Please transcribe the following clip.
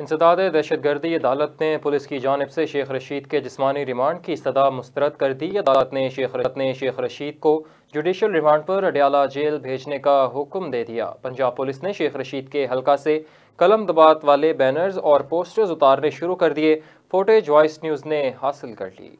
इंसदाद दहशत गर्दी अदालत ने पुलिस की जानब से शेख रशीद के जिसमानी रिमांड की सदा मुस्तरद कर दी अदालत ने शेख ने शेख रशीद को जुडिशल रिमांड पर अडयाला जेल भेजने का हुक्म दे दिया पंजाब पुलिस ने शेख रशीद के हलका से कलम दबात वाले बैनर्स और पोस्टर्स उतारने शुरू कर दिए फोटेज वॉइस न्यूज़ ने हासिल कर ली